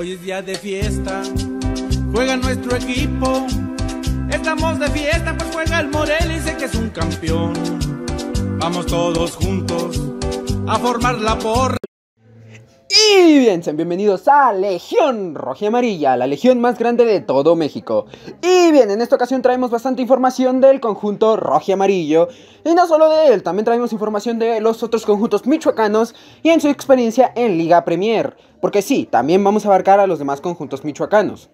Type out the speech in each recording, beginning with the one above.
Hoy es día de fiesta, juega nuestro equipo. Estamos de fiesta, pues juega el Morel y sé que es un campeón. Vamos todos juntos a formar la porra. Y bien, sean bienvenidos a Legión Roja y Amarilla, la legión más grande de todo México. Y bien, en esta ocasión traemos bastante información del conjunto Roja y Amarillo. Y no solo de él, también traemos información de los otros conjuntos michoacanos y en su experiencia en Liga Premier. Porque sí, también vamos a abarcar a los demás conjuntos michoacanos.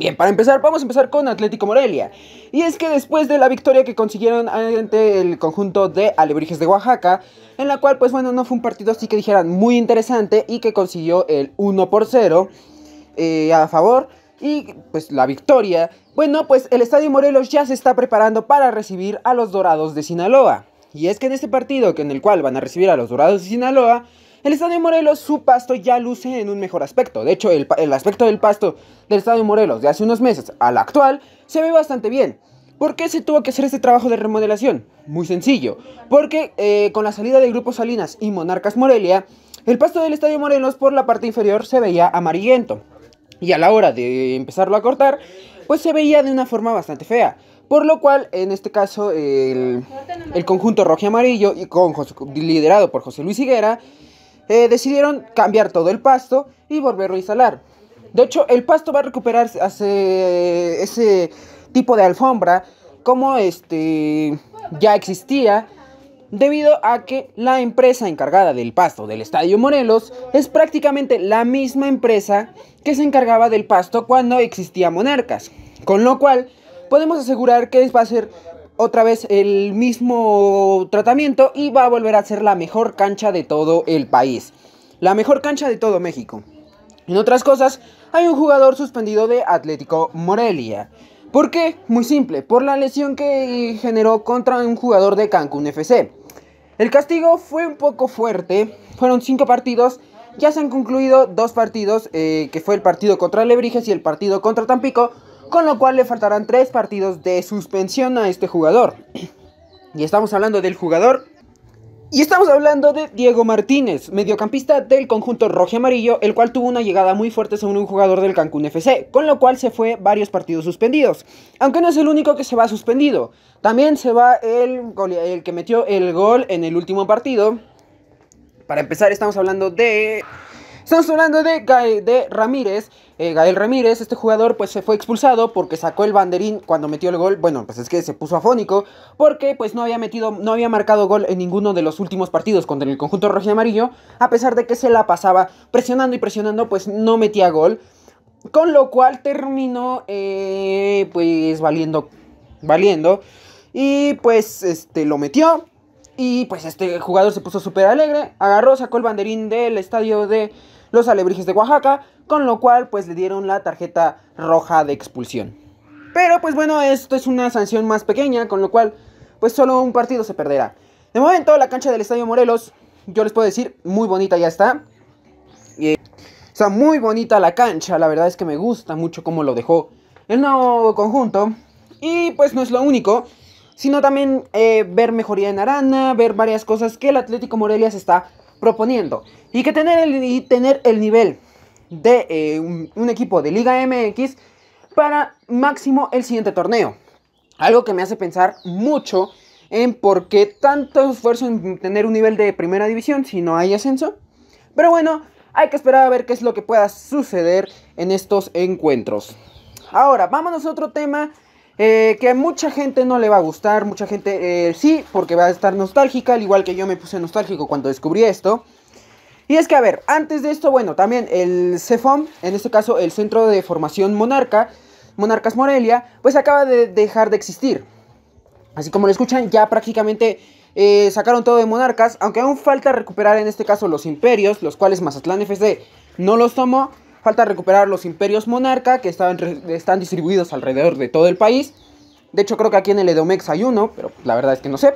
Bien, para empezar, vamos a empezar con Atlético Morelia. Y es que después de la victoria que consiguieron ante el conjunto de Alebrijes de Oaxaca, en la cual, pues bueno, no fue un partido así que dijeran muy interesante y que consiguió el 1 por 0 eh, a favor y pues la victoria. Bueno, pues el Estadio Morelos ya se está preparando para recibir a los Dorados de Sinaloa. Y es que en este partido, que en el cual van a recibir a los Dorados de Sinaloa, el Estadio Morelos, su pasto ya luce en un mejor aspecto. De hecho, el, aspecto del pasto del Estadio Morelos de hace unos meses al actual se ve bastante bien. ¿Por qué se tuvo que hacer este trabajo de remodelación? Muy sencillo, porque eh, con la salida de Grupo Salinas y Monarcas Morelia, el pasto del Estadio Morelos por la parte inferior se veía amarillento. Y a la hora de empezarlo a cortar, pues se veía de una forma bastante fea. Por lo cual, en este caso, el, conjunto rojo y amarillo, y con, liderado por José Luis Higuera, eh, decidieron cambiar todo el pasto y volverlo a instalar. De hecho, el pasto va a recuperarse ese tipo de alfombra como este ya existía debido a que la empresa encargada del pasto del Estadio Morelos es prácticamente la misma empresa que se encargaba del pasto cuando existía Monarcas, con lo cual podemos asegurar que va a ser otra vez el mismo tratamiento y va a volver a ser la mejor cancha de todo el país. La mejor cancha de todo México. En otras cosas, hay un jugador suspendido de Atlético Morelia. ¿Por qué? Muy simple, por la lesión que generó contra un jugador de Cancún FC. El castigo fue un poco fuerte, fueron cinco partidos, ya se han concluido dos partidos, eh, que fue el partido contra Lebrijes y el partido contra Tampico, con lo cual le faltarán tres partidos de suspensión a este jugador. Y estamos hablando del jugador. Y estamos hablando de Diego Martínez, mediocampista del conjunto rojo amarillo, el cual tuvo una llegada muy fuerte según un jugador del Cancún FC, con lo cual se fue varios partidos suspendidos. Aunque no es el único que se va suspendido. También se va el que metió el gol en el último partido. Para empezar, estamos hablando de Estamos hablando de, de Ramírez. Eh, Gael Ramírez, este jugador, pues se fue expulsado porque sacó el banderín cuando metió el gol. Bueno, pues es que se puso afónico porque pues no había metido, no había marcado gol en ninguno de los últimos partidos contra el conjunto rojo y amarillo. A pesar de que se la pasaba presionando y presionando, pues no metía gol. Con lo cual terminó eh, pues valiendo, valiendo. Y pues este lo metió. Y pues este jugador se puso súper alegre, agarró, sacó el banderín del estadio de los Alebrijes de Oaxaca, con lo cual pues le dieron la tarjeta roja de expulsión. Pero pues bueno, esto es una sanción más pequeña, con lo cual pues solo un partido se perderá. De momento la cancha del Estadio Morelos, yo les puedo decir, muy bonita ya está. Eh, o sea, muy bonita la cancha, la verdad es que me gusta mucho cómo lo dejó el nuevo conjunto. Y pues no es lo único, sino también eh, ver mejoría en Arana, ver varias cosas que el Atlético Morelia se está proponiendo. Y que tener el, y tener el nivel de eh, un, equipo de Liga MX para máximo el siguiente torneo. Algo que me hace pensar mucho en por qué tanto esfuerzo en tener un nivel de primera división si no hay ascenso. Pero bueno, hay que esperar a ver qué es lo que pueda suceder en estos encuentros. Ahora, vámonos a otro tema eh, que a mucha gente no le va a gustar, mucha gente eh, sí, porque va a estar nostálgica, al igual que yo me puse nostálgico cuando descubrí esto. Y es que, a ver, antes de esto, bueno, también el CEFOM, en este caso el Centro de Formación Monarca, Monarcas Morelia, pues acaba de dejar de existir. Así como lo escuchan, ya prácticamente eh, sacaron todo de Monarcas, aunque aún falta recuperar en este caso los imperios, los cuales Mazatlán FC no los tomó. Falta recuperar los imperios monarca que están distribuidos alrededor de todo el país. De hecho, creo que aquí en el Edomex hay uno, pero pues, la verdad es que no sé.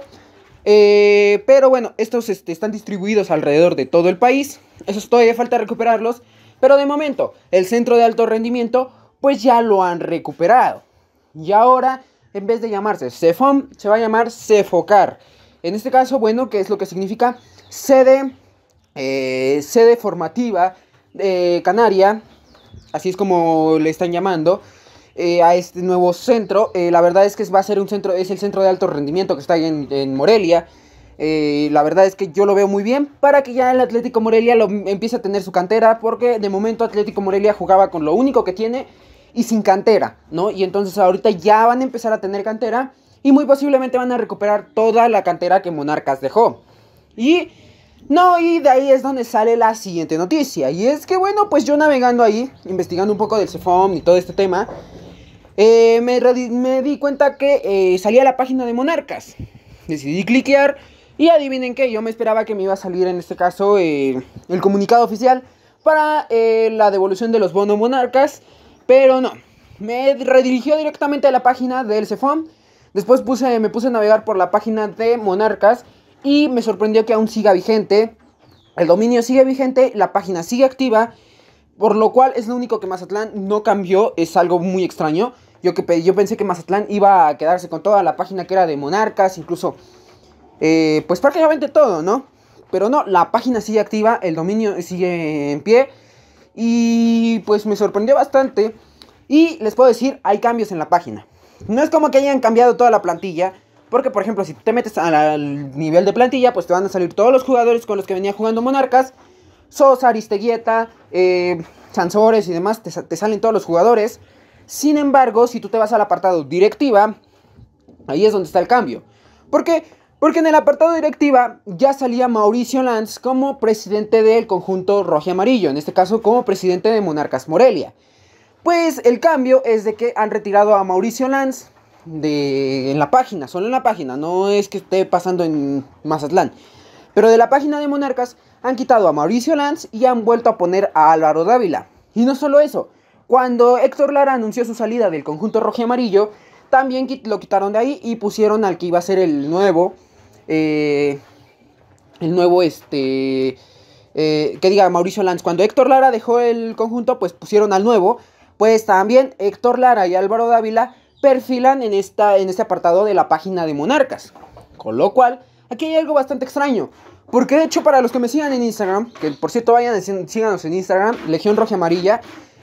Eh, pero bueno, estos este, están distribuidos alrededor de todo el país. Eso todavía falta recuperarlos. Pero de momento, el centro de alto rendimiento, pues ya lo han recuperado. Y ahora, en vez de llamarse CEFOM, se va a llamar CEFOCAR. En este caso, bueno, que es lo que significa sede, eh, sede formativa canaria, así es como le están llamando. Eh, a este nuevo centro. Eh, la verdad es que va a ser un centro, es el centro de alto rendimiento que está ahí en, Morelia. Eh, la verdad es que yo lo veo muy bien para que ya el Atlético Morelia empiece a tener su cantera, porque de momento Atlético Morelia jugaba con lo único que tiene y sin cantera, ¿no? Y entonces ahorita ya van a empezar a tener cantera y muy posiblemente van a recuperar toda la cantera que Monarcas dejó. Y no, y de ahí es donde sale la siguiente noticia. Y es que, bueno, pues yo navegando ahí, investigando un poco del Cefom y todo este tema, eh, me, di cuenta que eh, salía la página de Monarcas. Decidí cliquear y adivinen qué, yo me esperaba que me iba a salir en este caso el comunicado oficial para eh, la devolución de los bonos Monarcas, pero no. Me redirigió directamente a la página del Cefom. Después puse, me puse a navegar por la página de Monarcas y me sorprendió que aún siga vigente. El dominio sigue vigente, la página sigue activa, por lo cual es lo único que Mazatlán no cambió, es algo muy extraño. Yo, que, yo pensé que Mazatlán iba a quedarse con toda la página que era de Monarcas, incluso, eh, pues prácticamente todo, ¿no? Pero no, la página sigue activa, el dominio sigue en pie y pues me sorprendió bastante. Y les puedo decir, hay cambios en la página. No es como que hayan cambiado toda la plantilla, porque, por ejemplo, si te metes al, nivel de plantilla, pues te van a salir todos los jugadores con los que venía jugando Monarcas. Sosa, Aristeguieta, eh, Sansores y demás, te, salen todos los jugadores. Sin embargo, si tú te vas al apartado directiva, ahí es donde está el cambio. ¿Por qué? Porque en el apartado directiva ya salía Mauricio Lanz como presidente del conjunto rojo y amarillo, en este caso como presidente de Monarcas Morelia. Pues el cambio es de que han retirado a Mauricio Lanz, de, en la página, solo en la página, no es que esté pasando en Mazatlán. Pero de la página de Monarcas han quitado a Mauricio Lanz y han vuelto a poner a Álvaro Dávila. Y no solo eso, cuando Héctor Lara anunció su salida del conjunto rojo y amarillo, también lo quitaron de ahí y pusieron al que iba a ser el nuevo, eh, el nuevo este, eh, que diga Mauricio Lanz. Cuando Héctor Lara dejó el conjunto, pues pusieron al nuevo, pues también Héctor Lara y Álvaro Dávila perfilan en, esta, en este apartado de la página de Monarcas. Con lo cual, aquí hay algo bastante extraño. Porque de hecho, para los que me sigan en Instagram, que por cierto vayan, síganos en Instagram, Legión Roja Amarilla,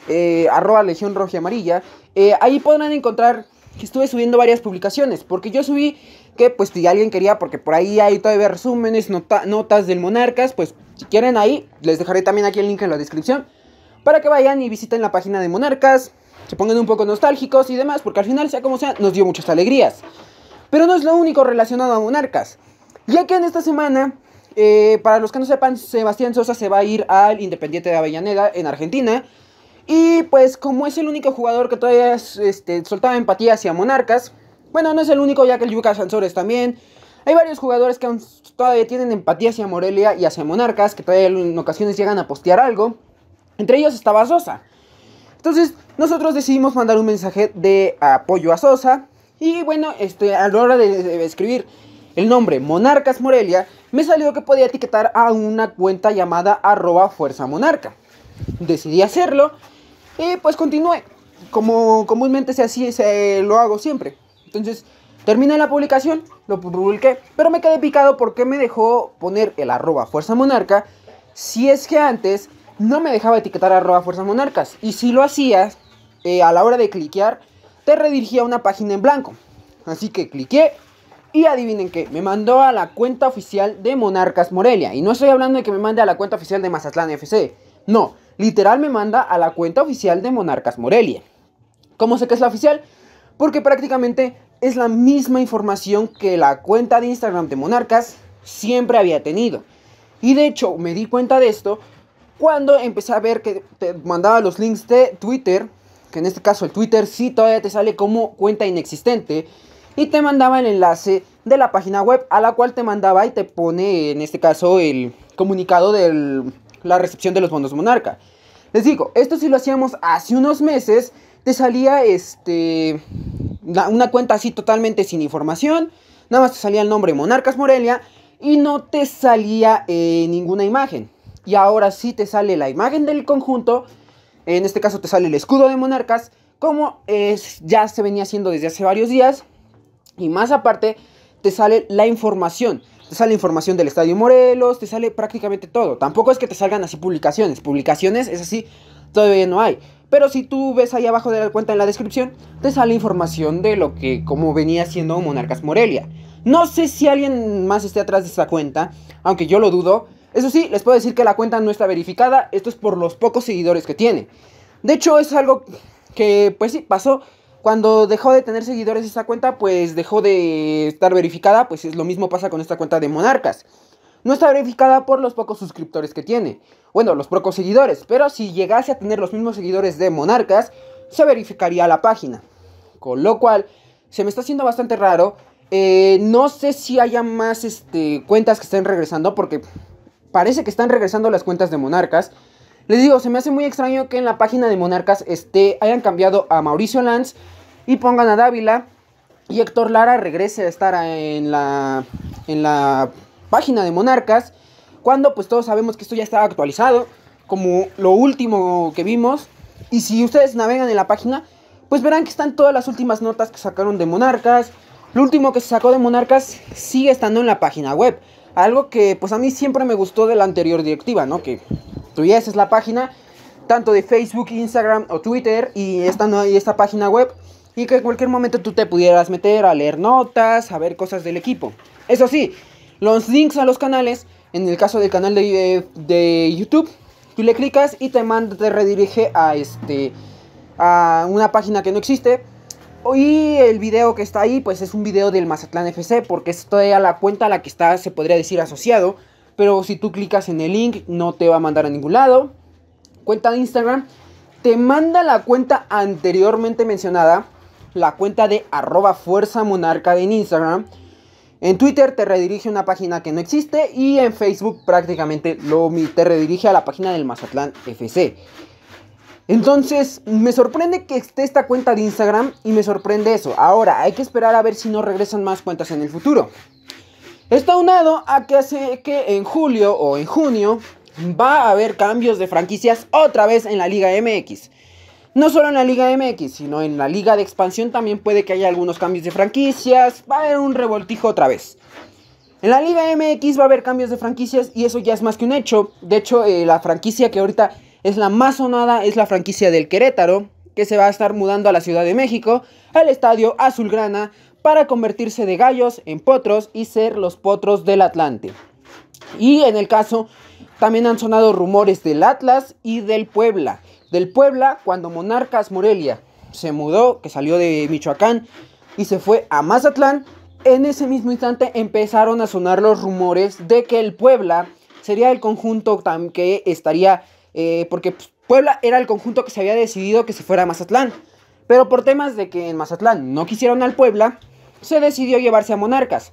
eh, arroba Legión Roja Amarilla, eh, ahí podrán encontrar que estuve subiendo varias publicaciones. Porque yo subí que, pues, si alguien quería, porque por ahí hay todavía resúmenes, notas del Monarcas, pues, si quieren ahí, les dejaré también aquí el link en la descripción. Para que vayan y visiten la página de Monarcas, se pongan un poco nostálgicos y demás, porque al final, sea como sea, nos dio muchas alegrías. Pero no es lo único relacionado a Monarcas, ya que en esta semana, eh, para los que no sepan, Sebastián Sosa se va a ir al Independiente de Avellaneda en Argentina. Y pues como es el único jugador que todavía este, soltaba empatía hacia Monarcas, bueno, no es el único ya que el Yuka Sansores también. Hay varios jugadores que todavía tienen empatía hacia Morelia y hacia Monarcas, que todavía en ocasiones llegan a postear algo. Entre ellos estaba Sosa. Entonces, nosotros decidimos mandar un mensaje de apoyo a Sosa. Y bueno, este, a la hora de, escribir el nombre Monarcas Morelia, me salió que podía etiquetar a una cuenta llamada arroba Fuerza Monarca. Decidí hacerlo y pues continué, como comúnmente se, así, se lo hago siempre. Entonces, terminé la publicación, lo publiqué, pero me quedé picado porque me dejó poner el arroba Fuerza Monarca si es que antes no me dejaba etiquetar arroba Fuerzas Monarcas. Y si lo hacías, eh, a la hora de cliquear, te redirigía a una página en blanco. Así que cliqué y adivinen qué, me mandó a la cuenta oficial de Monarcas Morelia. Y no estoy hablando de que me mande a la cuenta oficial de Mazatlán FC. No, literal me manda a la cuenta oficial de Monarcas Morelia. ¿Cómo sé que es la oficial? Porque prácticamente es la misma información que la cuenta de Instagram de Monarcas siempre había tenido. Y de hecho me di cuenta de esto cuando empecé a ver que te mandaba los links de Twitter, que en este caso el Twitter sí todavía te sale como cuenta inexistente, y te mandaba el enlace de la página web a la cual te mandaba y te pone en este caso el comunicado de la recepción de los bonos monarca. Les digo, esto sí lo hacíamos hace unos meses, te salía este una cuenta así totalmente sin información, nada más te salía el nombre Monarcas Morelia y no te salía eh, ninguna imagen. Y ahora sí te sale la imagen del conjunto. En este caso te sale el escudo de monarcas. Como es, ya se venía haciendo desde hace varios días. Y más aparte, te sale la información. Te sale información del Estadio Morelos, te sale prácticamente todo. Tampoco es que te salgan así publicaciones. Publicaciones es así, todavía no hay. Pero si tú ves ahí abajo de la cuenta en la descripción, te sale información de lo que, como venía haciendo Monarcas Morelia. No sé si alguien más esté atrás de esta cuenta, aunque yo lo dudo. Eso sí, les puedo decir que la cuenta no está verificada, esto es por los pocos seguidores que tiene. De hecho, es algo que pues sí pasó. Cuando dejó de tener seguidores esa cuenta, pues dejó de estar verificada, pues es lo mismo pasa con esta cuenta de Monarcas. No está verificada por los pocos suscriptores que tiene. Bueno, los pocos seguidores, pero si llegase a tener los mismos seguidores de Monarcas, se verificaría la página. Con lo cual, se me está haciendo bastante raro. Eh, no sé si haya más este, cuentas que estén regresando, porque parece que están regresando las cuentas de Monarcas. Les digo, se me hace muy extraño que en la página de Monarcas esté, hayan cambiado a Mauricio Lanz y pongan a Dávila y Héctor Lara regrese a estar en la, en la página de Monarcas. Cuando pues todos sabemos que esto ya está actualizado, como lo último que vimos. Y si ustedes navegan en la página, pues verán que están todas las últimas notas que sacaron de Monarcas. Lo último que se sacó de Monarcas sigue estando en la página web. Algo que pues a mí siempre me gustó de la anterior directiva, ¿no? Que tú ya es la página tanto de Facebook, Instagram o Twitter y esta, y esta página web y que en cualquier momento tú te pudieras meter a leer notas, a ver cosas del equipo. Eso sí, los links a los canales, en el caso del canal de, de YouTube, tú le clicas y te manda, te redirige a este a una página que no existe y el video que está ahí, pues es un video del Mazatlán FC, porque es todavía la cuenta a la que está, se podría decir, asociado. Pero si tú clicas en el link, no te va a mandar a ningún lado. Cuenta de Instagram, te manda la cuenta anteriormente mencionada, la cuenta de arroba fuerza monarca en Instagram. En Twitter te redirige a una página que no existe y en Facebook prácticamente lo, te redirige a la página del Mazatlán FC. Entonces, me sorprende que esté esta cuenta de Instagram y me sorprende eso. Ahora, hay que esperar a ver si no regresan más cuentas en el futuro. Está unado a que hace que en julio o en junio va a haber cambios de franquicias otra vez en la Liga MX. No solo en la Liga MX, sino en la Liga de Expansión también puede que haya algunos cambios de franquicias. Va a haber un revoltijo otra vez. En la Liga MX va a haber cambios de franquicias y eso ya es más que un hecho. De hecho, eh, la franquicia que ahorita es la más sonada, es la franquicia del Querétaro, que se va a estar mudando a la Ciudad de México, al estadio Azulgrana, para convertirse de gallos en potros y ser los potros del Atlante. Y en el caso, también han sonado rumores del Atlas y del Puebla. Del Puebla, cuando Monarcas Morelia se mudó, que salió de Michoacán y se fue a Mazatlán, en ese mismo instante empezaron a sonar los rumores de que el Puebla sería el conjunto que estaría eh, porque pues, Puebla era el conjunto que se había decidido que se fuera a Mazatlán. Pero por temas de que en Mazatlán no quisieron al Puebla, se decidió llevarse a Monarcas.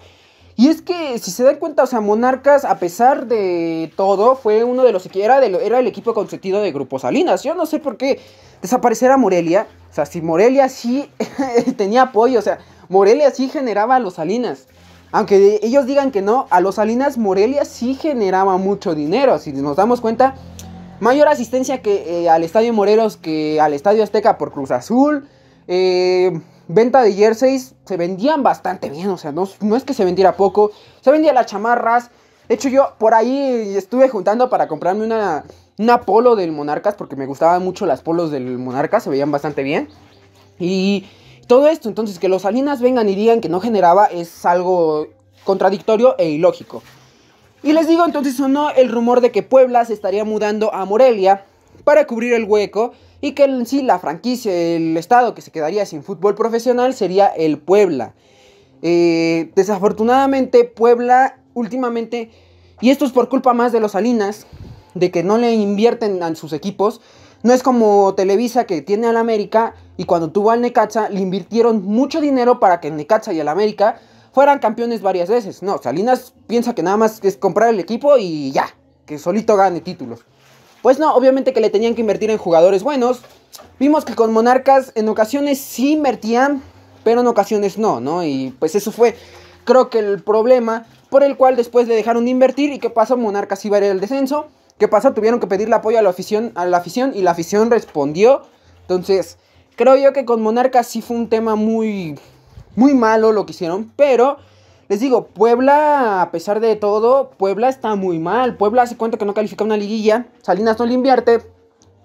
Y es que si se dan cuenta, o sea, Monarcas, a pesar de todo, fue uno de los que era, de, era el equipo consentido de Grupo Salinas. Yo no sé por qué desaparecer a Morelia. O sea, si Morelia sí tenía apoyo, o sea, Morelia sí generaba a los Salinas. Aunque ellos digan que no, a los Salinas Morelia sí generaba mucho dinero. Si nos damos cuenta, Mayor asistencia que eh, al Estadio Morelos que al Estadio Azteca por Cruz Azul. Eh, venta de jerseys, se vendían bastante bien, o sea, no, es que se vendiera poco, se vendían las chamarras. De hecho, yo por ahí estuve juntando para comprarme una, una polo del Monarcas, porque me gustaban mucho las polos del Monarcas, se veían bastante bien. Y todo esto, entonces, que los Salinas vengan y digan que no generaba es algo contradictorio e ilógico. Y les digo, entonces sonó el rumor de que Puebla se estaría mudando a Morelia para cubrir el hueco y que en sí la franquicia, el estado que se quedaría sin fútbol profesional sería el Puebla. Eh, desafortunadamente Puebla últimamente, y esto es por culpa más de los Salinas, de que no le invierten a sus equipos, no es como Televisa que tiene al América y cuando tuvo al Necaxa le invirtieron mucho dinero para que el Necaxa y el América fueran campeones varias veces. No, Salinas piensa que nada más es comprar el equipo y ya, que solito gane títulos. Pues no, obviamente que le tenían que invertir en jugadores buenos. Vimos que con Monarcas en ocasiones sí invertían, pero en ocasiones no, ¿no? Y pues eso fue, creo que el problema por el cual después le dejaron de invertir y qué pasó, Monarcas iba a ir al descenso. ¿Qué pasó? Tuvieron que pedirle apoyo a la afición, a la afición y la afición respondió. Entonces, creo yo que con Monarcas sí fue un tema muy muy malo lo que hicieron, pero les digo, Puebla, a pesar de todo, Puebla está muy mal. Puebla hace cuenta que no califica una liguilla. Salinas no le invierte.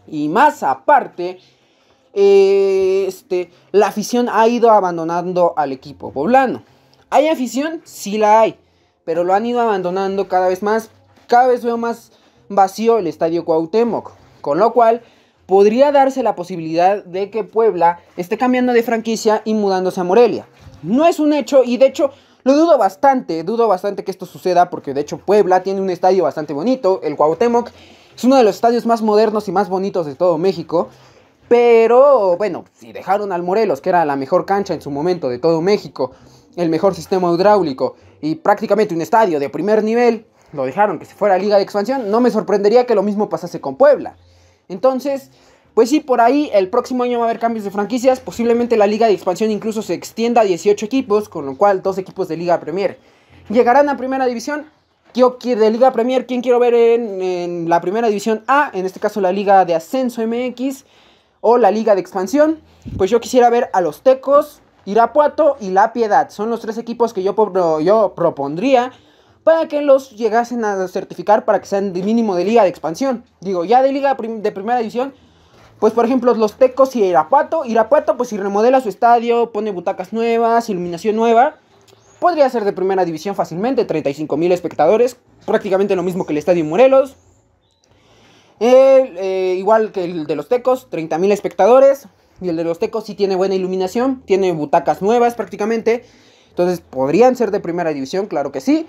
Y más aparte, eh, este, la afición ha ido abandonando al equipo poblano. ¿Hay afición? Sí la hay. Pero lo han ido abandonando cada vez más. Cada vez veo más vacío el estadio Cuauhtémoc. Con lo cual, podría darse la posibilidad de que Puebla esté cambiando de franquicia y mudándose a Morelia. No es un hecho y de hecho lo dudo bastante, dudo bastante que esto suceda porque de hecho Puebla tiene un estadio bastante bonito, el Cuauhtémoc es uno de los estadios más modernos y más bonitos de todo México. Pero bueno, si dejaron al Morelos, que era la mejor cancha en su momento de todo México, el mejor sistema hidráulico y prácticamente un estadio de primer nivel, lo dejaron que se fuera a Liga de Expansión, no me sorprendería que lo mismo pasase con Puebla. Entonces, pues sí, por ahí el próximo año va a haber cambios de franquicias. Posiblemente la liga de expansión incluso se extienda a 18 equipos, con lo cual dos equipos de Liga Premier llegarán a Primera División. Yo de Liga Premier, ¿quién quiero ver en, la Primera División A? En este caso la Liga de Ascenso MX o la Liga de Expansión. Pues yo quisiera ver a los Tecos, Irapuato y La Piedad. Son los tres equipos que yo, yo propondría para que los llegasen a certificar para que sean de mínimo de liga de expansión. Digo, ya de liga de primera división, pues por ejemplo los Tecos y Irapuato. Irapuato pues si remodela su estadio, pone butacas nuevas, iluminación nueva, podría ser de primera división fácilmente, 35 mil espectadores, prácticamente lo mismo que el Estadio Morelos. Eh, igual que el de los Tecos, 30 mil espectadores. Y el de los Tecos sí tiene buena iluminación, tiene butacas nuevas prácticamente. Entonces, ¿podrían ser de primera división? Claro que sí.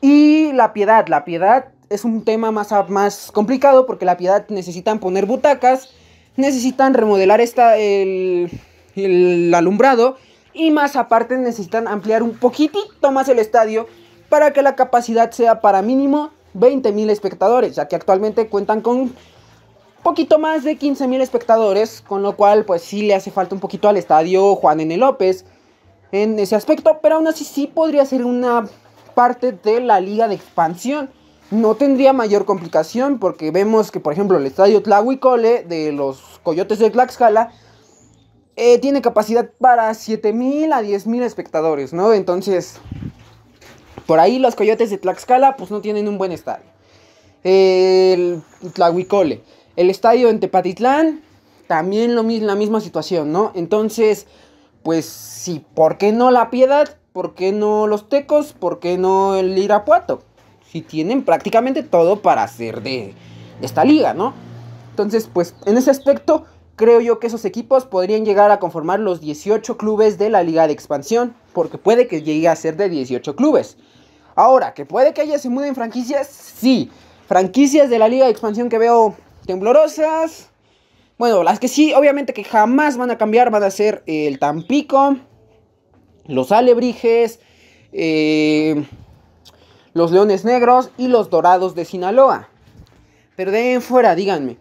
Y la piedad, la piedad es un tema más, más complicado porque la piedad necesitan poner butacas, necesitan remodelar esta, el, el alumbrado y más aparte necesitan ampliar un poquitito más el estadio para que la capacidad sea para mínimo 20.000 espectadores, ya que actualmente cuentan con un poquito más de 15.000 espectadores, con lo cual pues sí le hace falta un poquito al estadio Juan N. López en ese aspecto, pero aún así sí podría ser una parte de la liga de expansión. No tendría mayor complicación porque vemos que, por ejemplo, el estadio Tlahuicole de los Coyotes de Tlaxcala eh, tiene capacidad para 7.000 a 10.000 espectadores, ¿no? Entonces, por ahí los Coyotes de Tlaxcala pues no tienen un buen estadio. El Tlahuicole, el estadio en Tepatitlán, también lo, la misma situación, ¿no? Entonces, pues sí, ¿por qué no la piedad? ¿por qué no los tecos? ¿Por qué no el Irapuato? Si tienen prácticamente todo para ser de, esta liga, ¿no? Entonces, pues en ese aspecto, creo yo que esos equipos podrían llegar a conformar los 18 clubes de la liga de expansión, porque puede que llegue a ser de 18 clubes. Ahora, que puede que haya se muden franquicias, sí. Franquicias de la liga de expansión que veo temblorosas. Bueno, las que sí, obviamente que jamás van a cambiar, van a ser el Tampico, los alebrijes, eh, los leones negros y los dorados de Sinaloa. Pero de ahí en fuera, díganme,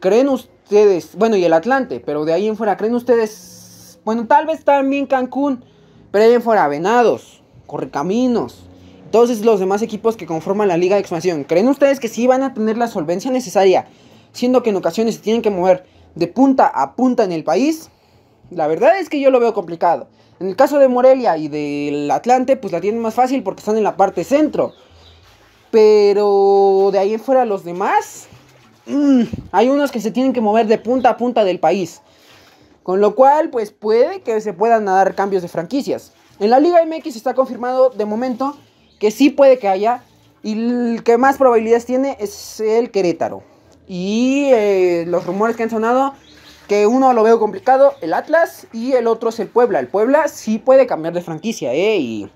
¿creen ustedes, bueno, y el Atlante, pero de ahí en fuera, ¿creen ustedes, bueno, tal vez también Cancún, pero de ahí en fuera, Venados, Correcaminos, entonces los demás equipos que conforman la Liga de Expansión, ¿creen ustedes que sí van a tener la solvencia necesaria, siendo que en ocasiones se tienen que mover de punta a punta en el país? La verdad es que yo lo veo complicado. En el caso de Morelia y del Atlante, pues la tienen más fácil porque están en la parte centro. Pero de ahí en fuera los demás, mm, hay unos que se tienen que mover de punta a punta del país. Con lo cual, pues puede que se puedan dar cambios de franquicias. En la Liga MX está confirmado de momento que sí puede que haya. Y el que más probabilidades tiene es el Querétaro. Y eh, los rumores que han sonado que uno lo veo complicado, el Atlas, y el otro es el Puebla. El Puebla sí puede cambiar de franquicia, ¿eh? Y,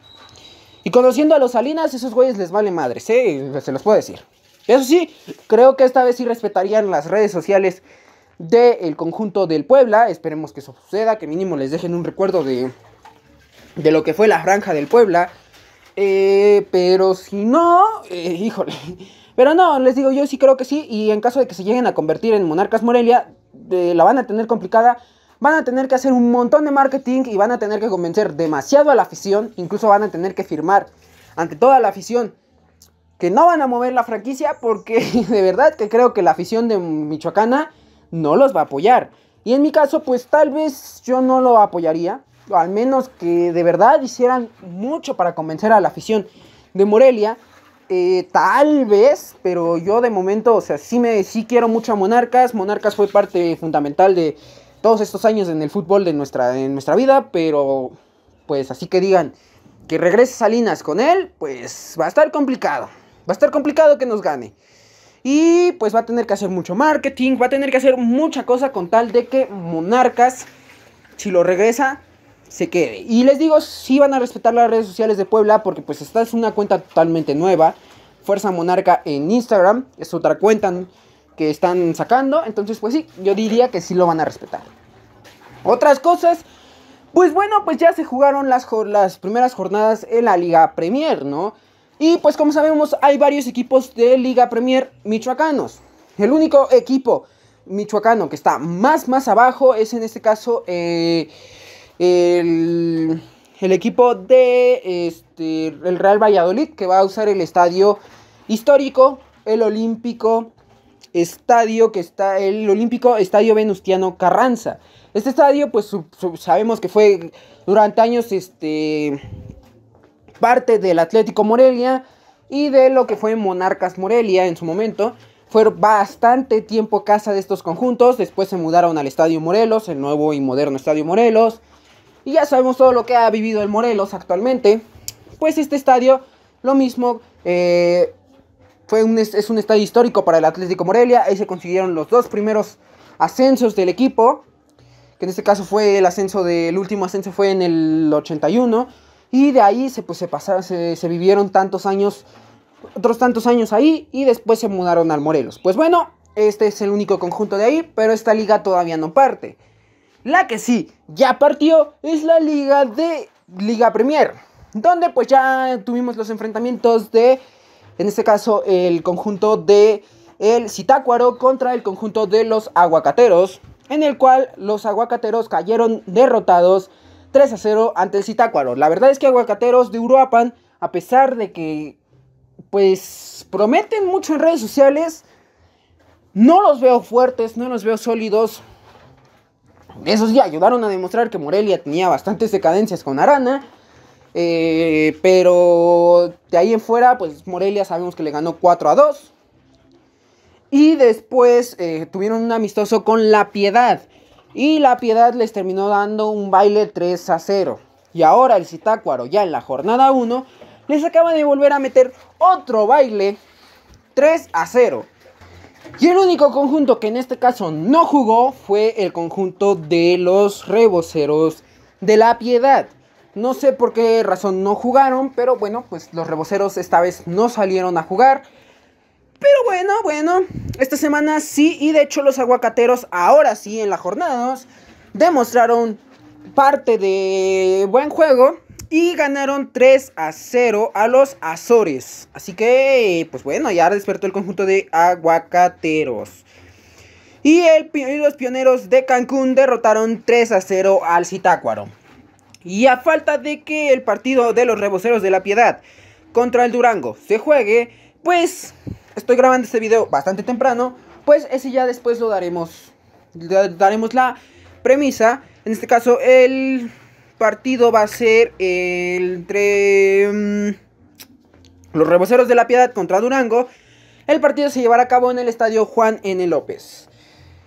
y conociendo a los Salinas, esos güeyes les vale madres, ¿eh? Se los puedo decir. Eso sí, creo que esta vez sí respetarían las redes sociales del conjunto del Puebla. Esperemos que eso suceda, que mínimo les dejen un recuerdo de, de lo que fue la franja del Puebla. Eh, pero si no, eh, híjole. Pero no, les digo, yo sí creo que sí. Y en caso de que se lleguen a convertir en Monarcas Morelia, la van a tener complicada. Van a tener que hacer un montón de marketing y van a tener que convencer demasiado a la afición. Incluso van a tener que firmar ante toda la afición que no van a mover la franquicia porque de verdad que creo que la afición de Michoacana no los va a apoyar. Y en mi caso, pues tal vez yo no lo apoyaría. Al menos que de verdad hicieran mucho para convencer a la afición de Morelia eh, tal vez, pero yo de momento, o sea, sí, me, sí quiero mucho a Monarcas. Monarcas fue parte fundamental de todos estos años en el fútbol de nuestra, en nuestra vida, pero pues así que digan que regrese Salinas con él, pues va a estar complicado. Va a estar complicado que nos gane. Y pues va a tener que hacer mucho marketing, va a tener que hacer mucha cosa con tal de que Monarcas, si lo regresa, se quede. Y les digo, si van a respetar las redes sociales de Puebla porque pues esta es una cuenta totalmente nueva. Fuerza Monarca en Instagram es otra cuenta que están sacando. Entonces pues sí, yo diría que sí lo van a respetar. Otras cosas, pues bueno, pues ya se jugaron las, las primeras jornadas en la Liga Premier, ¿no? Y pues como sabemos hay varios equipos de Liga Premier michoacanos. El único equipo michoacano que está más, más abajo es en este caso... Eh, el, equipo de este, el Real Valladolid, que va a usar el estadio histórico, el Olímpico Estadio, que está el Olímpico Estadio Venustiano Carranza. Este estadio, pues sabemos que fue durante años este, parte del Atlético Morelia y de lo que fue Monarcas Morelia en su momento. Fue bastante tiempo casa de estos conjuntos. Después se mudaron al Estadio Morelos, el nuevo y moderno Estadio Morelos y ya sabemos todo lo que ha vivido el Morelos actualmente, pues este estadio, lo mismo, eh, fue es un estadio histórico para el Atlético Morelia, ahí se consiguieron los dos primeros ascensos del equipo, que en este caso fue el ascenso del último ascenso fue en el 81, y de ahí se, pues, se, se vivieron tantos años, otros tantos años ahí, y después se mudaron al Morelos. Pues bueno, este es el único conjunto de ahí, pero esta liga todavía no parte. La que sí ya partió es la liga de Liga Premier, donde pues ya tuvimos los enfrentamientos de, en este caso, el conjunto de el Citácuaro contra el conjunto de los Aguacateros, en el cual los Aguacateros cayeron derrotados 3 a 0 ante el Citácuaro. La verdad es que Aguacateros de Uruapan, a pesar de que pues prometen mucho en redes sociales, no los veo fuertes, no los veo sólidos, esos ya ayudaron a demostrar que Morelia tenía bastantes decadencias con Arana. Eh, pero de ahí en fuera, pues Morelia sabemos que le ganó 4 a 2. Y después eh, tuvieron un amistoso con La Piedad. Y La Piedad les terminó dando un baile 3 a 0. Y ahora el Citácuaro, ya en la jornada 1, les acaba de volver a meter otro baile 3 a 0. Y el único conjunto que en este caso no jugó fue el conjunto de los reboceros de la piedad. No sé por qué razón no jugaron, pero bueno, pues los reboceros esta vez no salieron a jugar. Pero bueno, bueno, esta semana sí, y de hecho los aguacateros ahora sí en las jornadas demostraron parte de buen juego y ganaron 3 a 0 a los Azores. Así que, pues bueno, ya despertó el conjunto de aguacateros. Y, los pioneros de Cancún derrotaron 3 a 0 al Zitácuaro. Y a falta de que el partido de los reboceros de la piedad contra el Durango se juegue, pues estoy grabando este video bastante temprano, pues ese ya después lo daremos, daremos la premisa, en este caso el partido va a ser entre mm, los Reboceros de la Piedad contra Durango. El partido se llevará a cabo en el estadio Juan N. López.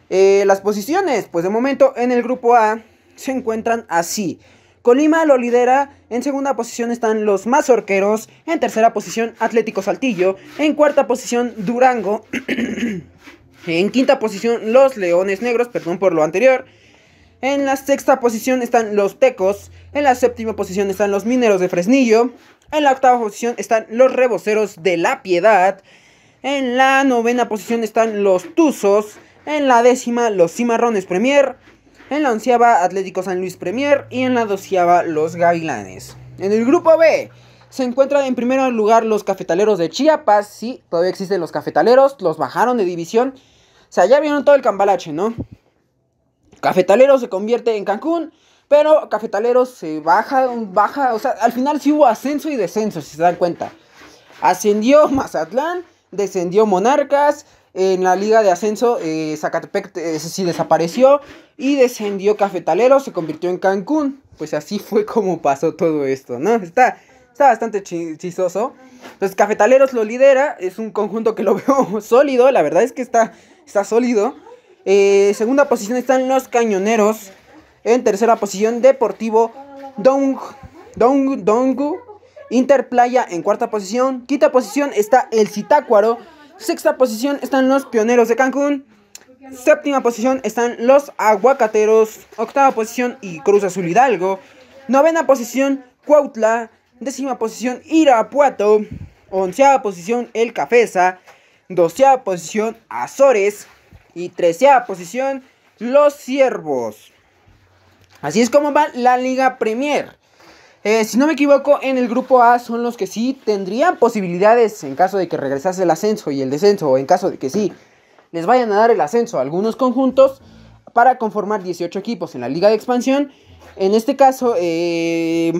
Eh, las posiciones, pues de momento en el grupo A se encuentran así. Colima lo lidera, en segunda posición están los Mazorqueros, en tercera posición Atlético Saltillo, en cuarta posición Durango, en quinta posición los Leones Negros, perdón por lo anterior, en la sexta posición están los Tecos. En la séptima posición están los Mineros de Fresnillo. En la octava posición están los Reboceros de la Piedad. En la novena posición están los Tuzos. En la décima, los Cimarrones Premier. En la onceava, Atlético San Luis Premier. Y en la doceava, los Gavilanes. En el grupo B se encuentran en primer lugar los Cafetaleros de Chiapas. Sí, todavía existen los Cafetaleros. Los bajaron de división. O sea, ya vieron todo el cambalache, ¿no? Cafetalero se convierte en Cancún. Pero Cafetaleros se baja, baja, o sea, al final sí hubo ascenso y descenso, si se dan cuenta. Ascendió Mazatlán, descendió Monarcas, en la liga de ascenso eh, Zacatepec eh, sí desapareció y descendió Cafetaleros se convirtió en Cancún. Pues así fue como pasó todo esto, ¿no? Está, está bastante chistoso. Entonces pues Cafetaleros lo lidera, es un conjunto que lo veo sólido, la verdad es que está, está sólido. Eh, segunda posición están los Cañoneros. En tercera posición, Deportivo Dong, Dong, Dongu. Interplaya en cuarta posición. Quinta posición está el Citácuaro. Sexta posición están los Pioneros de Cancún. Séptima posición están los Aguacateros. Octava posición y Cruz Azul Hidalgo. Novena posición, Cuautla. Décima posición, Irapuato. Onceava posición, El Cafesa. Doceava posición, Azores. Y trecea posición, los Ciervos. Así es como va la Liga Premier. Eh, si no me equivoco, en el grupo A son los que sí tendrían posibilidades en caso de que regresase el ascenso y el descenso, o en caso de que sí les vayan a dar el ascenso a algunos conjuntos para conformar 18 equipos en la Liga de Expansión. En este caso, eh,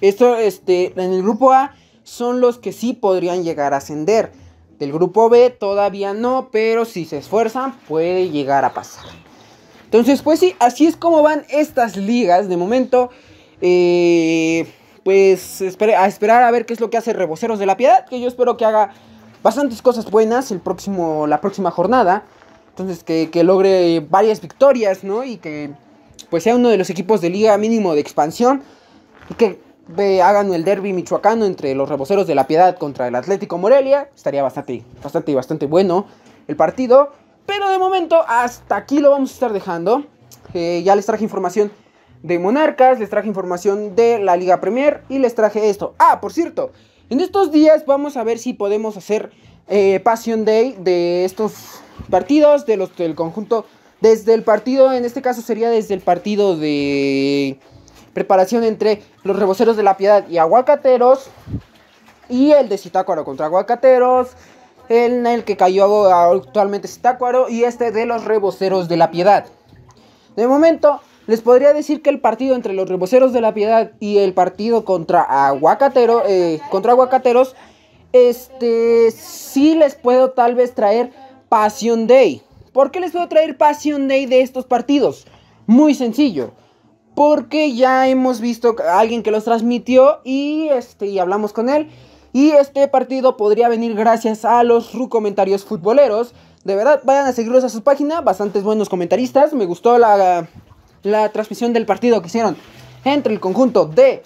esto, este, en el grupo A son los que sí podrían llegar a ascender. Del grupo B todavía no, pero si se esfuerzan puede llegar a pasar. Entonces, pues sí, así es como van estas ligas de momento. Eh, pues a esperar a ver qué es lo que hace Reboceros de la Piedad, que yo espero que haga bastantes cosas buenas el próximo, la próxima jornada. Entonces, que, logre varias victorias, ¿no? Y que pues sea uno de los equipos de liga mínimo de expansión. Y que hagan el derby michoacano entre los reboceros de la piedad contra el Atlético Morelia. Estaría bastante, bastante, bastante bueno el partido. Pero de momento, hasta aquí lo vamos a estar dejando. Eh, ya les traje información de Monarcas, les traje información de la Liga Premier y les traje esto. Ah, por cierto, en estos días vamos a ver si podemos hacer eh, Passion Day de estos partidos, de los del conjunto. Desde el partido, en este caso sería desde el partido de preparación entre los reboceros de la piedad y aguacateros. Y el de Citácuaro contra aguacateros. En el que cayó actualmente Citácuaro. Y este de los reboceros de la piedad. De momento, les podría decir que el partido entre los reboceros de la piedad y el partido contra aguacatero, eh, contra aguacateros, este, sí les puedo tal vez traer Passion Day. ¿Por qué les puedo traer Passion Day de estos partidos? Muy sencillo porque ya hemos visto a alguien que los transmitió y, este, y hablamos con él. Y este partido podría venir gracias a los comentarios futboleros. De verdad, vayan a seguirlos a su página, bastantes buenos comentaristas. Me gustó la, la transmisión del partido que hicieron entre el conjunto de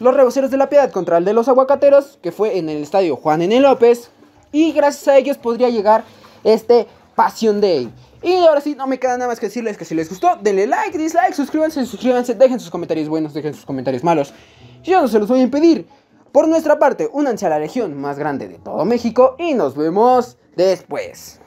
los reboceros de la piedad contra el de los aguacateros, que fue en el estadio Juan N. López. Y gracias a ellos podría llegar este Passion Day. Y ahora sí, no me queda nada más que decirles que si les gustó, denle like, dislike, suscríbanse, suscríbanse, dejen sus comentarios buenos, dejen sus comentarios malos. Yo no se los voy a impedir. Por nuestra parte, únanse a la legión más grande de todo México y nos vemos después.